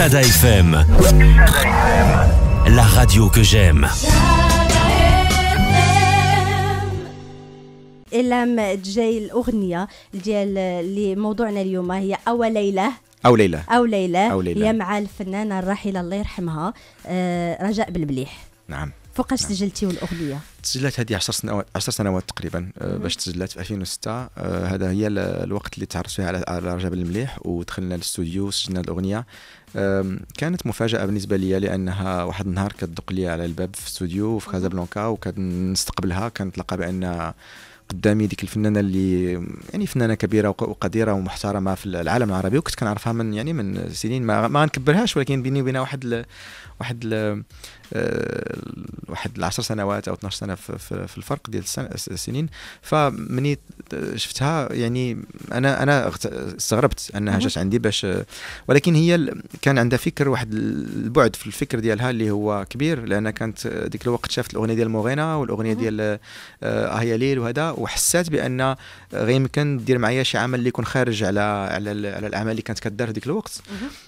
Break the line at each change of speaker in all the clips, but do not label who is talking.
Shada FM. La radio que j'aime. إلام جاي الأغنية ديال اللي موضوعنا اليوم هي أو ليلة
أو ليلى أو ليلة هي مع
الفنانة الراحلة الله يرحمها آه، رجاء بالمليح نعم فوقاش سجلتي الاغنيه؟
تسجلت هذه 10 سنوات 10 سنوات تقريبا آه، باش تسجلت في 2006 آه، هذا هي الوقت اللي تعرفت فيها على على رجب المليح ودخلنا للاستوديو وسجلنا الاغنيه كانت مفاجاه بالنسبه لي لانها واحد النهار كتدق لي على الباب في استوديو في كازابلانكا وكنستقبلها كنتلقى بان قدامي ديك الفنانه اللي يعني فنانه كبيره وقديره ومحترمه في العالم العربي وكنت كنعرفها من يعني من سنين ما, ما نكبرهاش ولكن بيني وبينها واحد واحد الـ آه، واحد العشر سنوات او 12 سنه في, في الفرق ديال السنين فمني شفتها يعني انا انا استغربت انها جات عندي باش ولكن هي كان عندها فكر واحد البعد في الفكر ديالها اللي هو كبير لان كانت ديك الوقت شافت الاغنيه ديال موغينا والاغنيه ديال اه, آه، يا ليل وهذا وحسات بان غيمكن دير معايا شي عمل اللي يكون خارج على على, على الاعمال اللي كانت كدار في ديك الوقت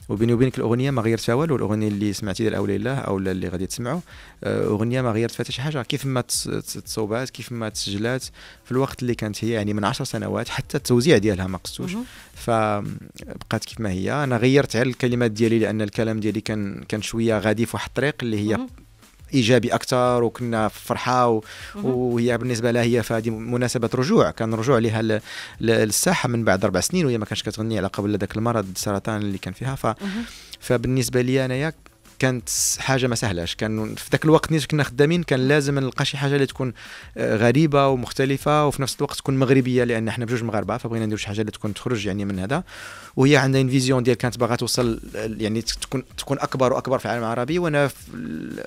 وبيني وبينك الاغنيه ما غيرتها والو الاغنيه اللي سمعتي ديال او ليلاه او اللي غادي تسمعوا آه، اغنيه ما غيرت فيها حتى شي حاجه كيف ما تصوبات كيف ما تسجلات في الوقت اللي كانت هي يعني من 10 سنوات حتى التوزيع ديالها ما قصتوش فبقات كيف ما هي انا غيرت على الكلمات ديالي لان الكلام ديالي كان كان شويه غادي في واحد الطريق اللي هي ايجابي اكثر وكنا في فرحه و... وهي بالنسبه لها هي فهذه مناسبه رجوع كان رجوع لها ل... للساحه من بعد اربع سنين وهي ما كانتش كتغني على قبل ذاك المرض السرطان اللي كان فيها ف... فبالنسبه لي انايا كانت حاجه ما سهلاش كان في ذاك الوقت نيش كنا خدامين كان لازم نلقى شي حاجه اللي تكون آه، غريبه ومختلفه وفي نفس الوقت تكون مغربيه لان احنا بجوج مغاربه فبغينا نديرو شي حاجه اللي تكون تخرج يعني من هذا وهي عندها ان فيزيون ديال كانت باغا توصل يعني تكون تكون اكبر واكبر في العالم العربي وانا في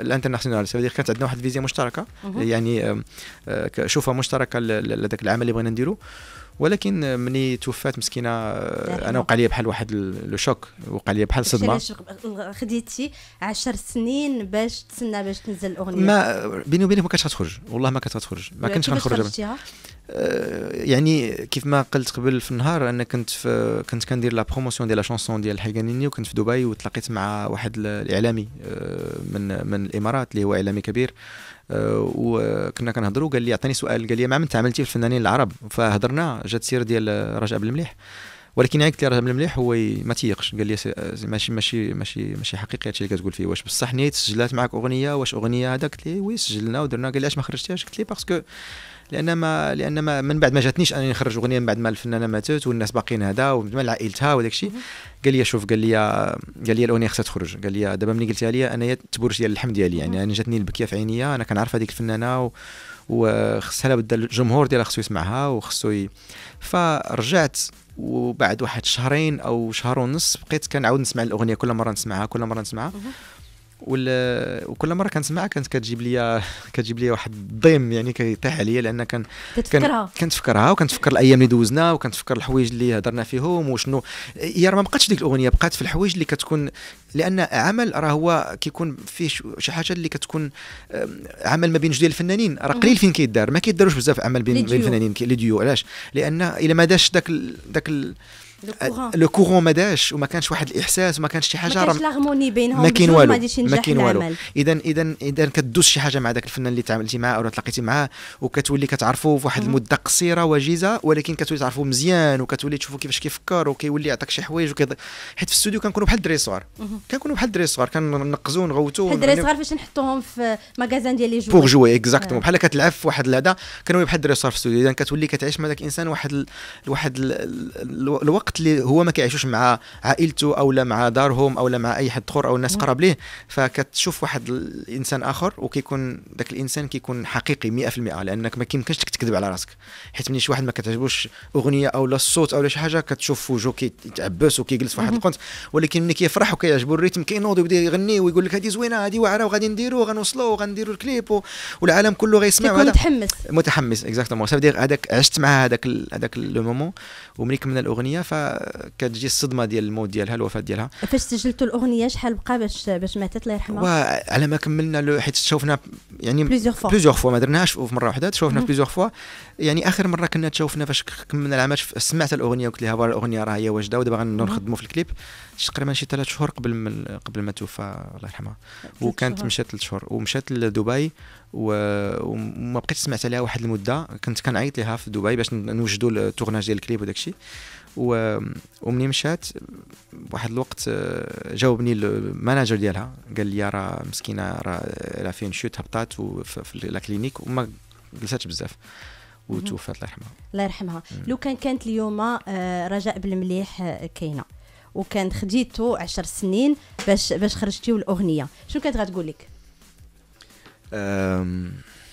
الانترناسيونال كانت عندنا واحد الفيزيا مشتركه يعني آه، آه، شوفها مشتركه لذاك العمل اللي بغينا نديروا ولكن ملي توفات مسكينه انا وقع لي بحال واحد لو شوك وقع لي بحال صدمه
خديتي 10 سنين باش تسنى باش تنزل الاغنيه ما
بيني وبينك ما كانتش غتخرج والله ما كانت غتخرج ما كنتش غنخرج آه، يعني كيف ما قلت قبل في النهار انا كنت في كنت كندير لا بروموسيون ديال لا شونسون ديال الحيقانيني وكنت في دبي وتلاقيت مع واحد الاعلامي آه، من من الامارات اللي هو اعلامي كبير آه، وكنا كنهضروا قال لي عطاني سؤال قال لي مع من تعاملتي في الفنانين العرب فهضرنا جات سير ديال رجاء بن المليح ولكن قلت لي بن المليح هو ما تيقش قال لي ماشي ماشي ماشي ماشي حقيقي هادشي اللي كتقول فيه واش بصح نيت سجلات معك اغنيه واش اغنيه هذا قلت لي وي سجلنا ودرنا قال لي علاش ما خرجتهاش قلت لي باسكو لان ما لان ما من بعد ما جاتنيش انني نخرج اغنيه من بعد ما الفنانه ماتت والناس باقيين هذا ومن بعد عائلتها وداك الشيء قال لي شوف قال لي قال لي الاغنيه خصها تخرج قال لي دابا ملي قلتها لي انا تبرج ديال اللحم ديالي يعني انا جاتني البكيه في عينيا انا كنعرف هذيك الفنانه و... وخصها لابد الجمهور ديالها خصو يسمعها وخصو ي... فرجعت وبعد واحد شهرين او شهر ونص بقيت كنعاود نسمع الاغنيه كل مره نسمعها كل مره نسمعها وكل مره كنسمعها كانت كتجيب لي كتجيب لي واحد الضيم يعني كيطيح عليا لان كان كنتفكرها كنتفكرها وكنتفكر الايام اللي دوزنا وكنتفكر الحوايج اللي هضرنا فيهم وشنو هي راه ما بقاتش ديك الاغنيه بقات في الحوايج اللي كتكون لان عمل راه هو كيكون فيه شي حاجه اللي كتكون عمل ما بين جوج ديال الفنانين راه قليل فين كيدار ما كيداروش بزاف عمل بين, بين الفنانين لي ديو علاش لان الا ما داش داك ال داك ال لو كورون ما داش وما كانش واحد الاحساس وما كانش شي حاجه ما كانش
الهارموني بينهم ما كاين والو ما كاين والو
اذا اذا اذا كدوز شي حاجه مع ذاك الفنان اللي تعاملتي معاه او تلاقيتي معاه وكتولي كتعرفوا في واحد المده قصيره وجيزه ولكن كتولي تعرفوا مزيان وكتولي تشوفوا كيفاش كيفكر وكيولي يعطيك شي حوايج وكيض... حيت في الاستوديو كنكونوا بحال الدري صغار كنكونوا بحال الدري صغار كنقزوا نغوتوا بحال الدري صغار
فاش نحطوهم في مكازان ديال لي جوي بوغ جوي اكزاكتومون بحال
كتلعب في واحد هذا كانوا بحال الدري صغار في الاستوديو اذا كتولي كتعيش مع ذاك الانسان واحد ال... واحد ال... الوقت الوقت اللي هو ما كيعيشوش مع عائلته او لا مع دارهم او لا مع اي حد اخر او الناس قراب ليه فكتشوف واحد الانسان اخر وكيكون ذاك الانسان كيكون حقيقي 100% لانك ما كيمكنش تكذب على راسك حيت ملي شي واحد ما كتعجبوش اغنيه او لا الصوت او لا شي حاجه كتشوف وجهه كيتعبس وكيجلس في واحد القنت ولكن ملي كيفرح وكيعجبو الريتم كينوض ويبدا يغني ويقول لك هذه زوينه هذه واعره وغادي نديرو وغنوصلو وغنديرو الكليب والعالم كله غيسمع متحمس متحمس اكزاكتومون هذاك عشت مع هذاك هذاك لو مومون وملي كملنا الاغنيه ف فكتجي الصدمه ديال الموت ديالها الوفاه ديالها
فاش سجلتوا الاغنيه شحال بقى باش باش ماتت الله يرحمها
وعلى ما كملنا حيت شوفنا يعني بليزيوغ فوا فوا ما درناهاش في مره واحده تشوفنا بليزيوغ فوا يعني اخر مره كنا تشوفنا فاش كملنا العام سمعت الاغنيه وقلت لها الاغنيه راه هي واجده ودابا غنخدموا في الكليب تقريبا شي ثلاث شهور قبل من قبل ما توفى الله يرحمها وكانت مشات ثلاث شهور ومشات لدبي وما بقيتش سمعت عليها واحد المده كنت كنعيط لها في دبي باش نوجدوا التورناج ديال الكليب وداك الشيء و... ومني مشات واحد الوقت آه، جاوبني المانجر ديالها قال لي راه مسكينه راه لا فين شوت هبطات في لا كلينيك وما جلساتش بزاف وتوفات الله يرحمها
الله يرحمها لو كان كانت اليوم آه، رجاء بالمليح آه، كاينه وكان خديتو عشر سنين باش باش خرجتيو الاغنيه شنو كانت غتقول لك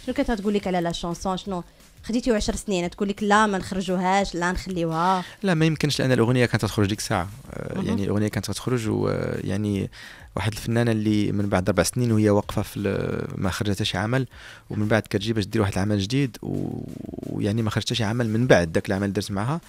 شنو كانت غتقول لك على لا شونسون شنو خديتي 10 سنين تقول لك لا ما نخرجوهاش لا نخليوها
لا ما يمكنش لان الاغنيه كانت تخرج ديك الساعه آه، يعني الاغنيه كانت تخرج ويعني آه، واحد الفنانه اللي من بعد اربع سنين وهي واقفه في ما شي عمل ومن بعد كتجي باش دير واحد العمل جديد ويعني ما شي عمل من بعد ذاك العمل اللي درت معها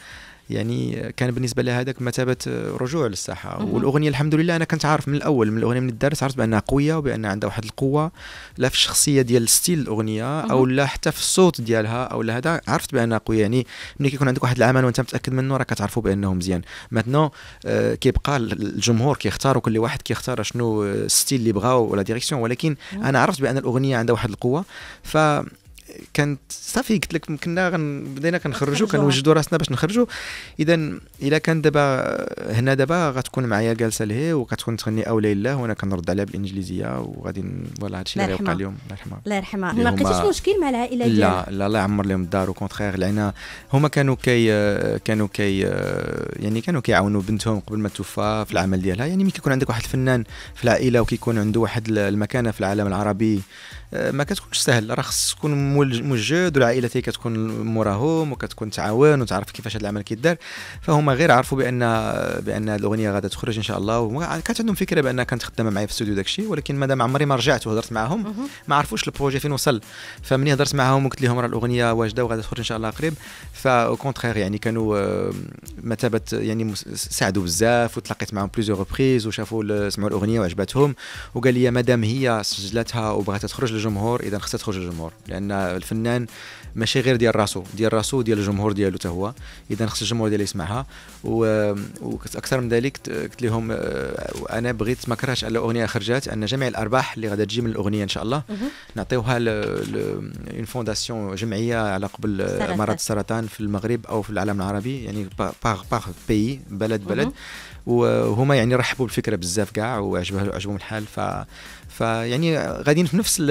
يعني كان بالنسبه لها هذاك مثابه آه، رجوع للساحه والاغنيه الحمد لله انا كنت عارف من الاول من الاغنيه من الدرس عرفت بانها قويه وبان عندها واحد القوه لا في الشخصيه ديال ستيل الاغنيه او لا حتى في الصوت ديالها او لا هذا عرفت بانها قويه يعني ملي كيكون عندك واحد العمل وانت متاكد منه راه كتعرفوا بانه مزيان ماتنو آه، كيبقى الجمهور كيختار وكل واحد كيختار شنو الستيل آه، اللي بغاو ولا ديريكسيون ولكن انا عرفت بان الاغنيه عندها واحد القوه ف كانت صافي قلت لك كنا بدينا كنخرجوا كنوجدوا راسنا باش نخرجوا اذا الا كان دابا هنا دابا غتكون معايا جالسه لهي وكتكون تغني او ليلى وانا كنرد عليها بالانجليزيه وغادي فوالا هادشي اللي وقع اليوم الله
يرحمها الله يرحمها ما لقيتيش مشكل مع العائله ديالك لا
لا الله يعمر لهم الدار وكونتخيغ لان هما كانوا كي كانوا كي يعني كانوا كيعاونوا بنتهم قبل ما توفى في العمل ديالها يعني ملي كيكون عندك واحد الفنان في العائله وكيكون عنده واحد المكانه في العالم العربي آه، ما كتكونش سهل راه خص تكون موجود والعائله تاعي كتكون موراهم وكتكون تعاون وتعرف كيفاش هذا العمل كيدار فهما غير عرفوا بان بان هذه الاغنيه غادا تخرج ان شاء الله كانت عندهم فكره بان كانت خدامه معايا في الاستوديو داكشي ولكن مادام عمري ما رجعت وهضرت معاهم ما عرفوش البروجي فين وصل فمني هضرت معاهم وقلت لهم راه الاغنيه واجده وغادا تخرج ان شاء الله قريب فكونتخيغ يعني كانوا مثابه يعني ساعدوا بزاف وتلاقيت معاهم بليزيور ريبريز وشافوا سمعوا الاغنيه وعجبتهم وقال لي مادام هي سجلتها وبغات تخرج للجمهور اذا خصها تخرج للجمهور لان الفنان ماشي غير ديال راسو ديال راسو ديال الجمهور ديالو حتى هو اذا خص الجمهور ديالو يسمعها واكثر من ذلك قلت لهم آه، انا بغيت ما كرهتش على الاغنيه خرجت ان جميع الارباح اللي غادا تجي من الاغنيه ان شاء الله نعطيوها اون فونداسيون جمعيه على قبل مرض السرطان في المغرب او في العالم العربي يعني باغ باغ بيي بلد بلد وهما يعني رحبوا بالفكره بزاف كاع وعجبهم الحال ف فيعني غاديين في نفس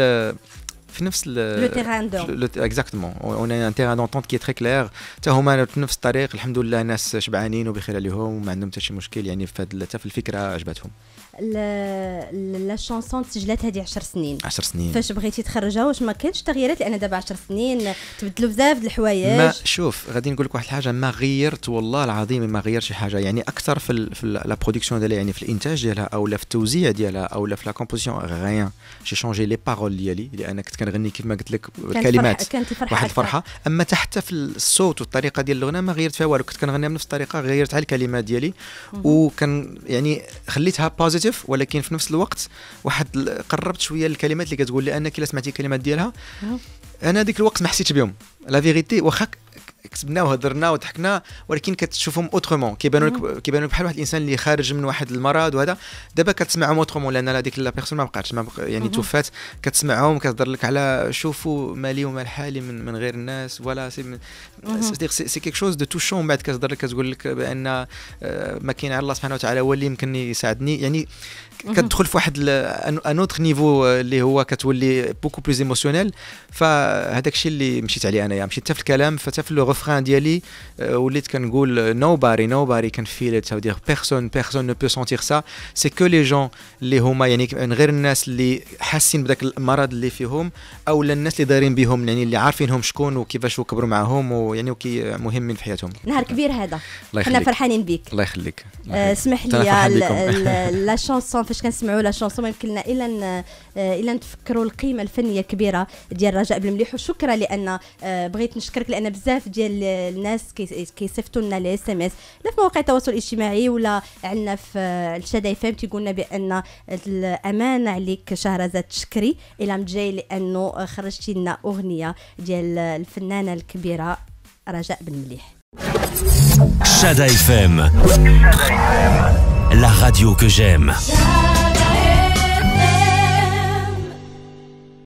في نفس لو تيران دونت اكزاكتومون اون ان تيران دونتونت كي تري كلير حتى هما في نفس الطريق الحمد لله ناس شبعانين وبخير عليهم وما عندهم حتى شي مشكل يعني في حتى في الفكره عجبتهم
لا شونسون تسجلات هذه 10 سنين 10 سنين فاش بغيتي تخرجها واش ما كانش تغييرات لان دابا 10 سنين تبدلوا بزاف د الحوايج ما
شوف غادي نقول لك واحد الحاجه ما غيرت والله العظيم ما غيرت شي حاجه يعني اكثر في في لا برودكسيون ديالها يعني في الانتاج ديالها او لا في التوزيع ديالها او لا في لا كومبوزيسيون غيان شي شونجي لي بارول ديالي لان كنت كنغني كيف ما قلت لك كلمات كانت الفرحه واحد الفرحه اما حتى في الصوت والطريقه ديال الغناء ما غيرت فيها والو كنت كنغني بنفس الطريقه غيرت على الكلمات ديالي وكان يعني خليتها بوزيتيف الهاتف ولكن في نفس الوقت واحد قربت شويه الكلمات اللي كتقول لي انا كي سمعتي الكلمات ديالها أه. انا ديك الوقت ما حسيتش بهم لا فيغيتي واخا كسبنا وهضرنا وضحكنا ولكن كتشوفهم اوترومون كيبانوا لك كيبانوا بحال واحد الانسان اللي خارج من واحد المرض وهذا دابا كتسمعهم اوترومون لان هذيك لا بيرسون ما بقاتش يعني توفات كتسمعهم كتهضر لك على شوفوا مالي وما الحالي من, من غير الناس ولا سي من سي كيك شوز دو توشون من بعد كتهضر لك كتقول لك بان آه، ما كاين على الله سبحانه وتعالى هو اللي يمكن يساعدني يعني كتدخل في واحد ان اوتر نيفو اللي هو كتولي بوكو بلوز ايموسيونيل فهذاك الشيء اللي مشيت عليه انايا مشيت حتى في الكلام حتى في اللغه الرفران ديالي وليت كنقول nobody nobody can feel it تاودير personne personne ne peut sentir ça سي كو لي جون اللي هما يعني غير الناس اللي حاسين بداك المرض اللي فيهم او الناس اللي دايرين بهم يعني اللي عارفينهم شكون وكيفاش وكبروا معاهم ويعني وكي مهمين في حياتهم نهار كبير هذا حنا فرحانين بيك الله يخليك اسمح لي
لا شونسون فاش كنسمعوا لا شونسون ما يمكن لنا الا الا نتفكروا القيمه الفنيه الكبيره ديال رجاء بالمليح وشكرا لان بغيت نشكرك لان بزاف ديال ديال الناس كيصيفطوا لنا لي اس ام اس لا في مواقع التواصل الاجتماعي ولا عندنا في الشاد اف ام تيقولنا بان الامانه عليك شهرزاد تشكري الى متجاي لانه خرجتي لنا اغنيه ديال الفنانه الكبيره رجاء بن مليح شاد اف ام لا راديو كو جيم